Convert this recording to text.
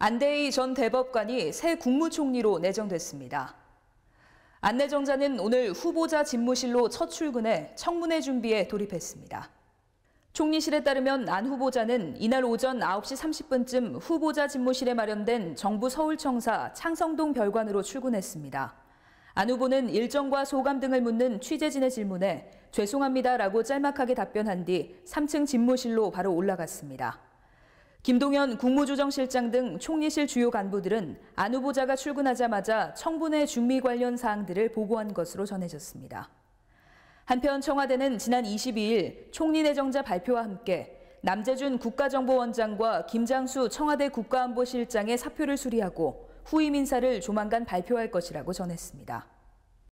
안대희 전 대법관이 새 국무총리로 내정됐습니다. 안 내정자는 오늘 후보자 집무실로 첫 출근해 청문회 준비에 돌입했습니다. 총리실에 따르면 안 후보자는 이날 오전 9시 30분쯤 후보자 집무실에 마련된 정부 서울청사 창성동 별관으로 출근했습니다. 안 후보는 일정과 소감 등을 묻는 취재진의 질문에 죄송합니다라고 짤막하게 답변한 뒤 3층 집무실로 바로 올라갔습니다. 김동연 국무조정실장 등 총리실 주요 간부들은 안 후보자가 출근하자마자 청분회 준비 관련 사항들을 보고한 것으로 전해졌습니다. 한편 청와대는 지난 22일 총리 내정자 발표와 함께 남재준 국가정보원장과 김장수 청와대 국가안보실장의 사표를 수리하고 후임 인사를 조만간 발표할 것이라고 전했습니다.